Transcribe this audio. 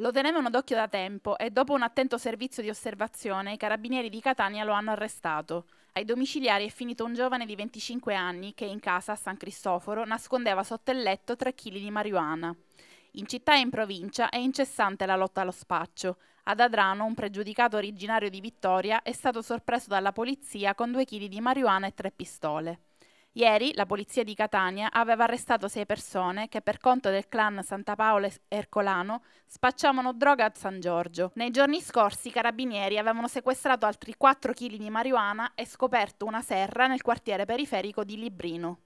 Lo tenevano d'occhio da tempo e dopo un attento servizio di osservazione i carabinieri di Catania lo hanno arrestato. Ai domiciliari è finito un giovane di 25 anni che in casa a San Cristoforo nascondeva sotto il letto 3 kg di marijuana. In città e in provincia è incessante la lotta allo spaccio. Ad Adrano un pregiudicato originario di Vittoria è stato sorpreso dalla polizia con 2 kg di marijuana e 3 pistole. Ieri la polizia di Catania aveva arrestato sei persone che per conto del clan Santa Paola Ercolano spacciavano droga a San Giorgio. Nei giorni scorsi i carabinieri avevano sequestrato altri 4 kg di marijuana e scoperto una serra nel quartiere periferico di Librino.